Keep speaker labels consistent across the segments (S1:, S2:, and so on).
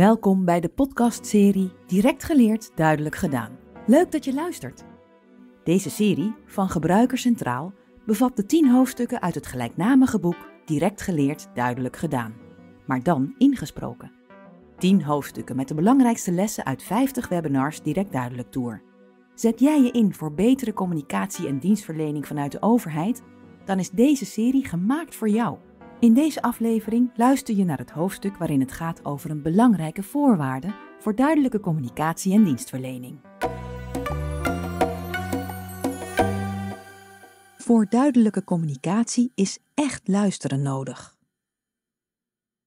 S1: Welkom bij de podcastserie Direct geleerd, duidelijk gedaan. Leuk dat je luistert. Deze serie van Gebruiker Centraal bevat de 10 hoofdstukken uit het gelijknamige boek Direct geleerd, duidelijk gedaan, maar dan ingesproken. 10 hoofdstukken met de belangrijkste lessen uit 50 webinars direct duidelijk door. Zet jij je in voor betere communicatie en dienstverlening vanuit de overheid? Dan is deze serie gemaakt voor jou. In deze aflevering luister je naar het hoofdstuk waarin het gaat over een belangrijke voorwaarde voor duidelijke communicatie en dienstverlening. Voor duidelijke communicatie is echt luisteren nodig.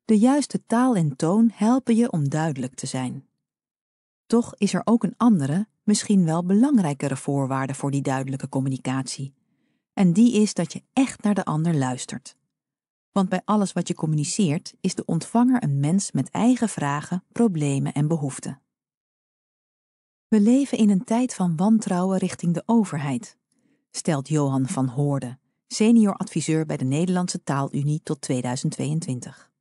S1: De juiste taal en toon helpen je om duidelijk te zijn. Toch is er ook een andere, misschien wel belangrijkere voorwaarde voor die duidelijke communicatie. En die is dat je echt naar de ander luistert. Want bij alles wat je communiceert is de ontvanger een mens met eigen vragen, problemen en behoeften. We leven in een tijd van wantrouwen richting de overheid, stelt Johan van Hoorde, senior adviseur bij de Nederlandse Taalunie tot 2022.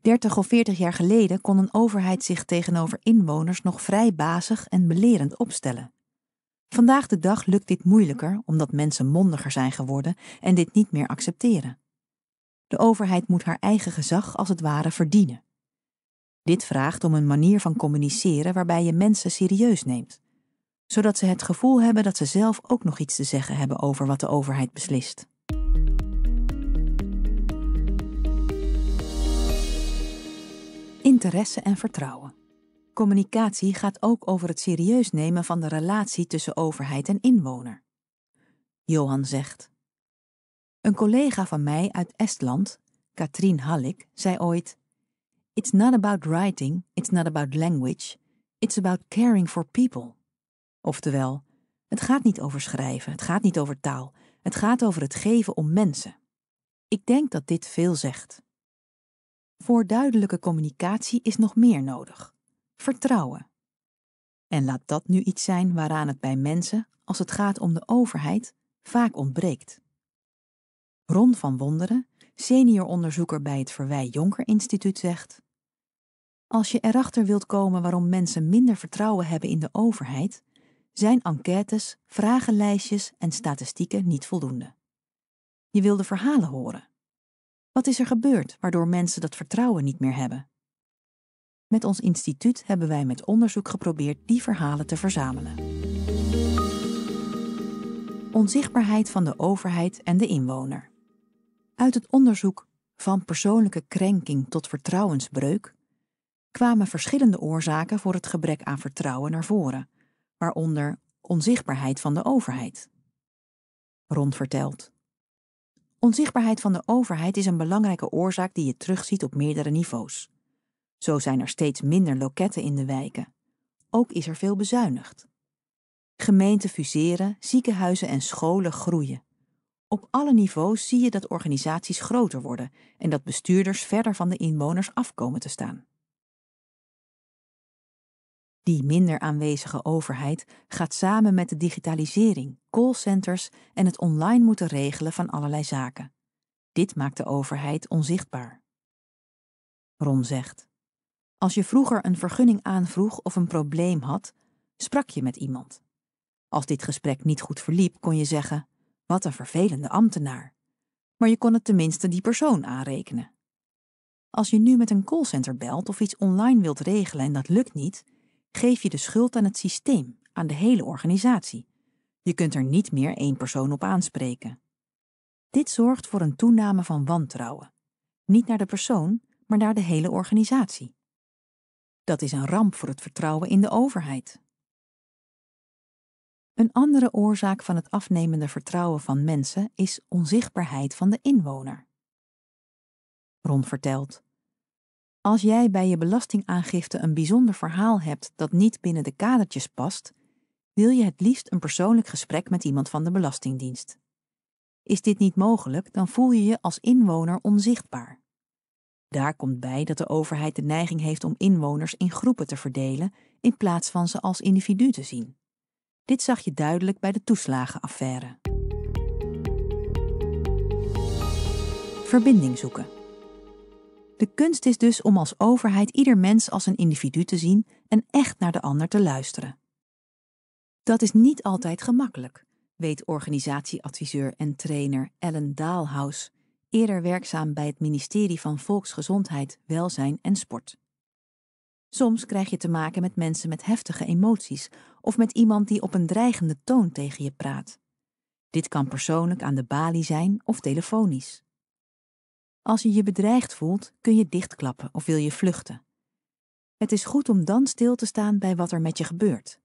S1: 30 of 40 jaar geleden kon een overheid zich tegenover inwoners nog vrij bazig en belerend opstellen. Vandaag de dag lukt dit moeilijker omdat mensen mondiger zijn geworden en dit niet meer accepteren. De overheid moet haar eigen gezag als het ware verdienen. Dit vraagt om een manier van communiceren waarbij je mensen serieus neemt, zodat ze het gevoel hebben dat ze zelf ook nog iets te zeggen hebben over wat de overheid beslist. Interesse en vertrouwen. Communicatie gaat ook over het serieus nemen van de relatie tussen overheid en inwoner. Johan zegt: Een collega van mij uit Estland, Katrien Hallik, zei ooit: It's not about writing, it's not about language, it's about caring for people. Oftewel, het gaat niet over schrijven, het gaat niet over taal, het gaat over het geven om mensen. Ik denk dat dit veel zegt. Voor duidelijke communicatie is nog meer nodig vertrouwen. En laat dat nu iets zijn waaraan het bij mensen, als het gaat om de overheid, vaak ontbreekt. Ron van Wonderen, senior onderzoeker bij het Verwij Jonker Instituut, zegt: Als je erachter wilt komen waarom mensen minder vertrouwen hebben in de overheid, zijn enquêtes, vragenlijstjes en statistieken niet voldoende. Je wil de verhalen horen. Wat is er gebeurd waardoor mensen dat vertrouwen niet meer hebben? Met ons instituut hebben wij met onderzoek geprobeerd die verhalen te verzamelen. Onzichtbaarheid van de overheid en de inwoner. Uit het onderzoek van persoonlijke krenking tot vertrouwensbreuk kwamen verschillende oorzaken voor het gebrek aan vertrouwen naar voren, waaronder onzichtbaarheid van de overheid. Rond Onzichtbaarheid van de overheid is een belangrijke oorzaak die je terugziet op meerdere niveaus. Zo zijn er steeds minder loketten in de wijken. Ook is er veel bezuinigd. Gemeenten fuseren, ziekenhuizen en scholen groeien. Op alle niveaus zie je dat organisaties groter worden en dat bestuurders verder van de inwoners afkomen te staan. Die minder aanwezige overheid gaat samen met de digitalisering, callcenters en het online moeten regelen van allerlei zaken. Dit maakt de overheid onzichtbaar. Ron zegt: als je vroeger een vergunning aanvroeg of een probleem had, sprak je met iemand. Als dit gesprek niet goed verliep, kon je zeggen: Wat een vervelende ambtenaar. Maar je kon het tenminste die persoon aanrekenen. Als je nu met een callcenter belt of iets online wilt regelen en dat lukt niet, geef je de schuld aan het systeem, aan de hele organisatie. Je kunt er niet meer één persoon op aanspreken. Dit zorgt voor een toename van wantrouwen. Niet naar de persoon, maar naar de hele organisatie. Dat is een ramp voor het vertrouwen in de overheid. Een andere oorzaak van het afnemende vertrouwen van mensen is onzichtbaarheid van de inwoner. Ron vertelt: Als jij bij je belastingaangifte een bijzonder verhaal hebt dat niet binnen de kadertjes past, wil je het liefst een persoonlijk gesprek met iemand van de Belastingdienst. Is dit niet mogelijk, dan voel je je als inwoner onzichtbaar. Daar komt bij dat de overheid de neiging heeft om inwoners in groepen te verdelen in plaats van ze als individu te zien. Dit zag je duidelijk bij de toeslagenaffaire. Verbinding zoeken. De kunst is dus om als overheid ieder mens als een individu te zien en echt naar de ander te luisteren. Dat is niet altijd gemakkelijk, weet organisatieadviseur en trainer Ellen Daalhaus eerder werkzaam bij het ministerie van Volksgezondheid, Welzijn en Sport. Soms krijg je te maken met mensen met heftige emoties of met iemand die op een dreigende toon tegen je praat. Dit kan persoonlijk aan de balie zijn of telefonisch. Als je je bedreigd voelt, kun je dichtklappen of wil je vluchten. Het is goed om dan stil te staan bij wat er met je gebeurt.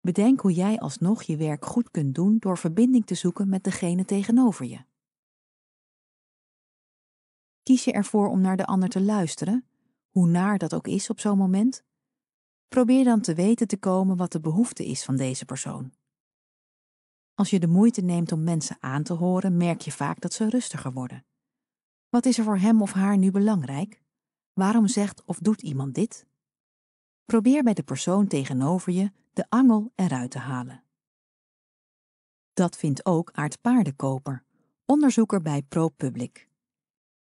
S1: Bedenk hoe jij alsnog je werk goed kunt doen door verbinding te zoeken met degene tegenover je. Kies je ervoor om naar de ander te luisteren, hoe naar dat ook is op zo'n moment? Probeer dan te weten te komen wat de behoefte is van deze persoon. Als je de moeite neemt om mensen aan te horen, merk je vaak dat ze rustiger worden. Wat is er voor hem of haar nu belangrijk? Waarom zegt of doet iemand dit? Probeer bij de persoon tegenover je de angel eruit te halen. Dat vindt ook Aart Paardenkoper, onderzoeker bij ProPublic.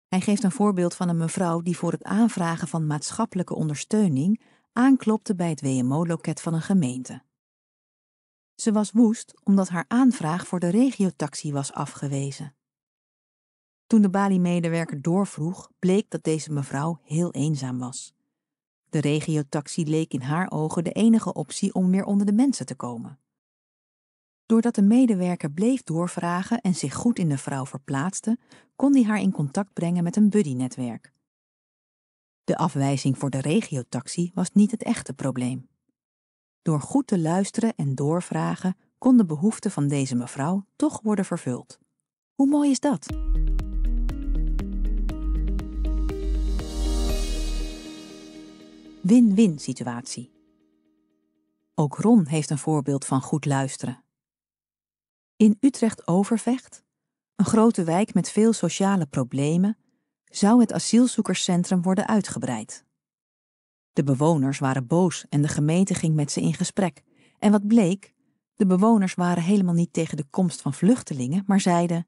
S1: Hij geeft een voorbeeld van een mevrouw die voor het aanvragen van maatschappelijke ondersteuning aanklopte bij het WMO-loket van een gemeente. Ze was woest omdat haar aanvraag voor de regiotaxi was afgewezen. Toen de Bali-medewerker doorvroeg, bleek dat deze mevrouw heel eenzaam was. De regiotaxi leek in haar ogen de enige optie om weer onder de mensen te komen. Doordat de medewerker bleef doorvragen en zich goed in de vrouw verplaatste, kon hij haar in contact brengen met een buddy-netwerk. De afwijzing voor de regiotaxi was niet het echte probleem. Door goed te luisteren en doorvragen kon de behoefte van deze mevrouw toch worden vervuld. Hoe mooi is dat? Win-win situatie. Ook Ron heeft een voorbeeld van goed luisteren. In Utrecht-Overvecht, een grote wijk met veel sociale problemen, zou het asielzoekerscentrum worden uitgebreid. De bewoners waren boos en de gemeente ging met ze in gesprek. En wat bleek? De bewoners waren helemaal niet tegen de komst van vluchtelingen, maar zeiden: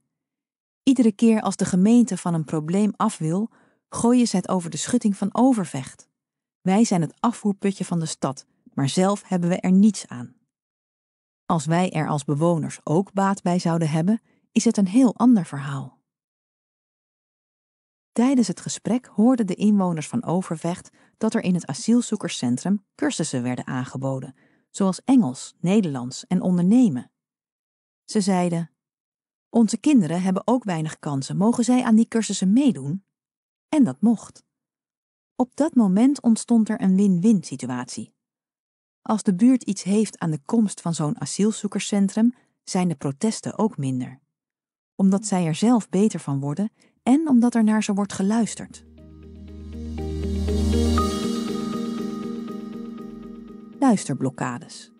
S1: Iedere keer als de gemeente van een probleem af wil, gooien ze het over de schutting van Overvecht. Wij zijn het afvoerputje van de stad, maar zelf hebben we er niets aan. Als wij er als bewoners ook baat bij zouden hebben, is het een heel ander verhaal. Tijdens het gesprek hoorden de inwoners van Overvecht dat er in het asielzoekerscentrum cursussen werden aangeboden, zoals Engels, Nederlands en ondernemen. Ze zeiden: Onze kinderen hebben ook weinig kansen, mogen zij aan die cursussen meedoen? En dat mocht. Op dat moment ontstond er een win-win situatie als de buurt iets heeft aan de komst van zo'n asielzoekerscentrum, zijn de protesten ook minder. Omdat zij er zelf beter van worden en omdat er naar ze wordt geluisterd. Luisterblokkades.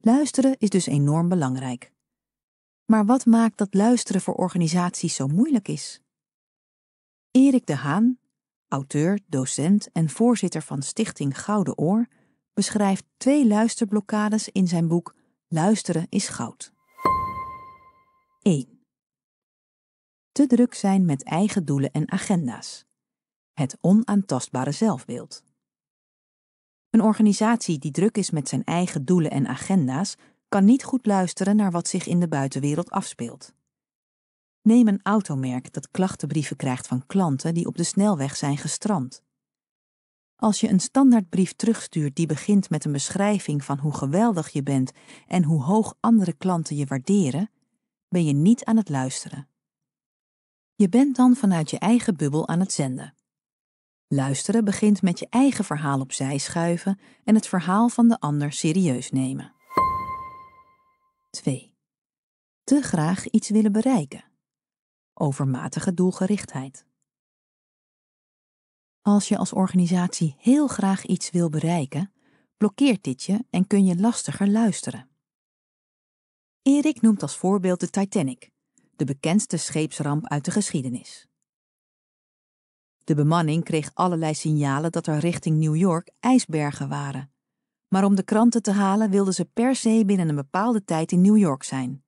S1: Luisteren is dus enorm belangrijk. Maar wat maakt dat luisteren voor organisaties zo moeilijk is? Erik de Haan, auteur, docent en voorzitter van Stichting Gouden Oor, beschrijft twee luisterblokkades in zijn boek Luisteren is goud. 1. Te druk zijn met eigen doelen en agenda's. Het onaantastbare zelfbeeld. Een organisatie die druk is met zijn eigen doelen en agenda's kan niet goed luisteren naar wat zich in de buitenwereld afspeelt. Neem een automerk dat klachtenbrieven krijgt van klanten die op de snelweg zijn gestrand. Als je een standaardbrief terugstuurt die begint met een beschrijving van hoe geweldig je bent en hoe hoog andere klanten je waarderen, ben je niet aan het luisteren. Je bent dan vanuit je eigen bubbel aan het zenden. Luisteren begint met je eigen verhaal opzij schuiven en het verhaal van de ander serieus nemen. 2. Te graag iets willen bereiken. Overmatige doelgerichtheid. Als je als organisatie heel graag iets wil bereiken, blokkeert dit je en kun je lastiger luisteren. Erik noemt als voorbeeld de Titanic, de bekendste scheepsramp uit de geschiedenis. De bemanning kreeg allerlei signalen dat er richting New York ijsbergen waren. Maar om de kranten te halen wilden ze per se binnen een bepaalde tijd in New York zijn.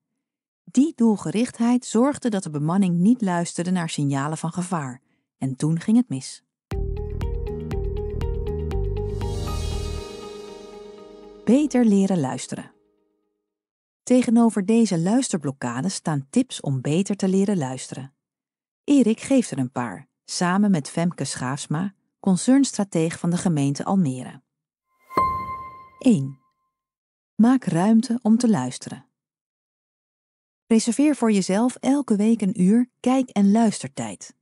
S1: Die doelgerichtheid zorgde dat de bemanning niet luisterde naar signalen van gevaar, en toen ging het mis. beter leren luisteren. Tegenover deze luisterblokkade staan tips om beter te leren luisteren. Erik geeft er een paar, samen met Femke Schaafsma, concernstrateeg van de gemeente Almere. 1. Maak ruimte om te luisteren. Reserveer voor jezelf elke week een uur kijk- en luistertijd.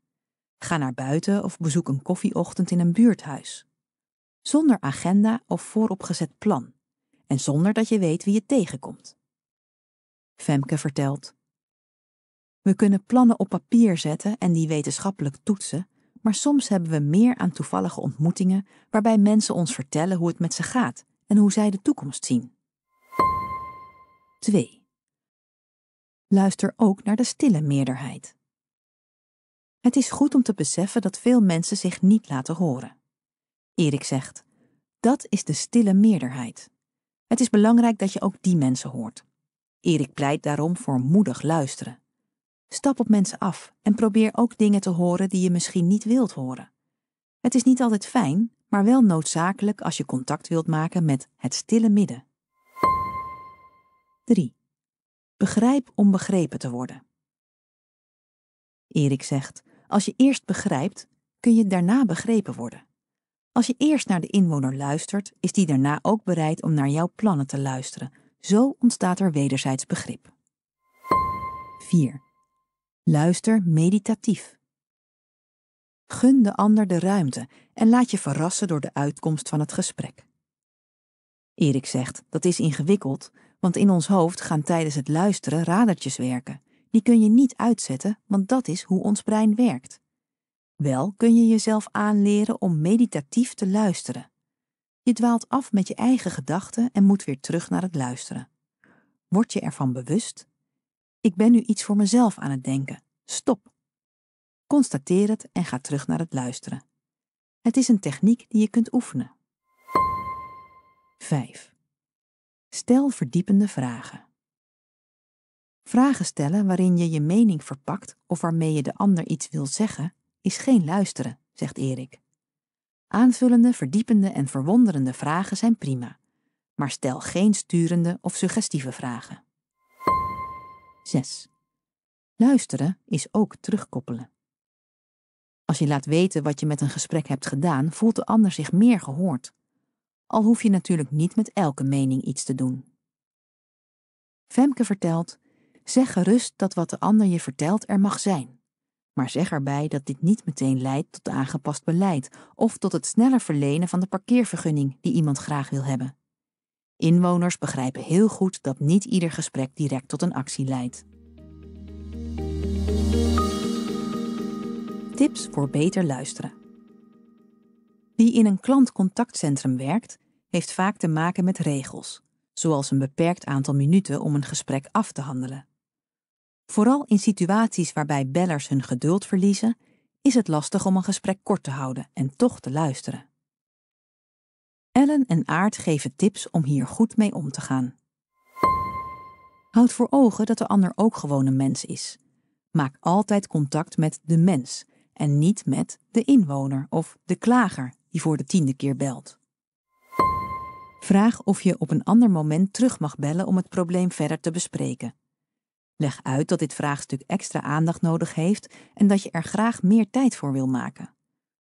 S1: Ga naar buiten of bezoek een koffieochtend in een buurthuis. Zonder agenda of vooropgezet plan en zonder dat je weet wie je tegenkomt. Femke vertelt: We kunnen plannen op papier zetten en die wetenschappelijk toetsen, maar soms hebben we meer aan toevallige ontmoetingen waarbij mensen ons vertellen hoe het met ze gaat en hoe zij de toekomst zien. 2. Luister ook naar de stille meerderheid. Het is goed om te beseffen dat veel mensen zich niet laten horen. Erik zegt: Dat is de stille meerderheid. Het is belangrijk dat je ook die mensen hoort. Erik pleit daarom voor moedig luisteren. Stap op mensen af en probeer ook dingen te horen die je misschien niet wilt horen. Het is niet altijd fijn, maar wel noodzakelijk als je contact wilt maken met het stille midden. 3. Begrijp om begrepen te worden. Erik zegt: Als je eerst begrijpt, kun je daarna begrepen worden. Als je eerst naar de inwoner luistert, is die daarna ook bereid om naar jouw plannen te luisteren. Zo ontstaat er wederzijds begrip. 4. Luister meditatief. Gun de ander de ruimte en laat je verrassen door de uitkomst van het gesprek. Erik zegt dat is ingewikkeld, want in ons hoofd gaan tijdens het luisteren radertjes werken. Die kun je niet uitzetten, want dat is hoe ons brein werkt. Wel kun je jezelf aanleren om meditatief te luisteren. Je dwaalt af met je eigen gedachten en moet weer terug naar het luisteren. Word je ervan bewust? Ik ben nu iets voor mezelf aan het denken. Stop. Constateer het en ga terug naar het luisteren. Het is een techniek die je kunt oefenen. 5. Stel verdiepende vragen. Vragen stellen waarin je je mening verpakt of waarmee je de ander iets wil zeggen, is geen luisteren, zegt Erik. Aanvullende, verdiepende en verwonderende vragen zijn prima, maar stel geen sturende of suggestieve vragen. 6. Luisteren is ook terugkoppelen. Als je laat weten wat je met een gesprek hebt gedaan, voelt de ander zich meer gehoord. Al hoef je natuurlijk niet met elke mening iets te doen. Femke vertelt: zeg gerust dat wat de ander je vertelt er mag zijn. Maar zeg erbij dat dit niet meteen leidt tot aangepast beleid of tot het sneller verlenen van de parkeervergunning die iemand graag wil hebben. Inwoners begrijpen heel goed dat niet ieder gesprek direct tot een actie leidt. Tips voor beter luisteren. Wie in een klantcontactcentrum werkt, heeft vaak te maken met regels, zoals een beperkt aantal minuten om een gesprek af te handelen. Vooral in situaties waarbij bellers hun geduld verliezen, is het lastig om een gesprek kort te houden en toch te luisteren. Ellen en Aard geven tips om hier goed mee om te gaan. Houd voor ogen dat de ander ook gewoon een mens is. Maak altijd contact met de mens en niet met de inwoner of de klager die voor de tiende keer belt. Vraag of je op een ander moment terug mag bellen om het probleem verder te bespreken. Leg uit dat dit vraagstuk extra aandacht nodig heeft en dat je er graag meer tijd voor wil maken.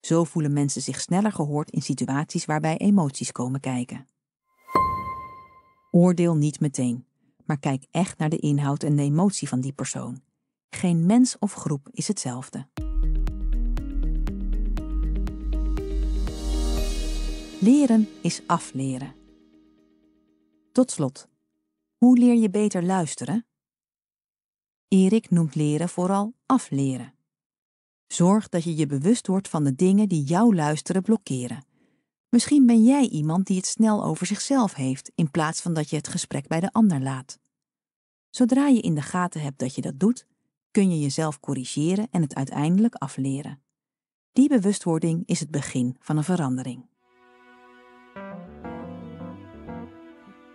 S1: Zo voelen mensen zich sneller gehoord in situaties waarbij emoties komen kijken. Oordeel niet meteen, maar kijk echt naar de inhoud en de emotie van die persoon. Geen mens of groep is hetzelfde. Leren is afleren. Tot slot, hoe leer je beter luisteren? Erik noemt leren vooral afleren. Zorg dat je je bewust wordt van de dingen die jouw luisteren blokkeren. Misschien ben jij iemand die het snel over zichzelf heeft in plaats van dat je het gesprek bij de ander laat. Zodra je in de gaten hebt dat je dat doet, kun je jezelf corrigeren en het uiteindelijk afleren. Die bewustwording is het begin van een verandering.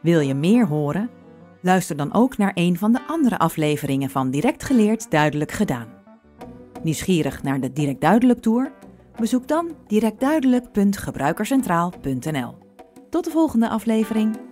S1: Wil je meer horen? Luister dan ook naar een van de andere afleveringen van Direct Geleerd Duidelijk Gedaan. Nieuwsgierig naar de Direct Duidelijk Tour? Bezoek dan directduidelijk.gebruikercentraal.nl. Tot de volgende aflevering.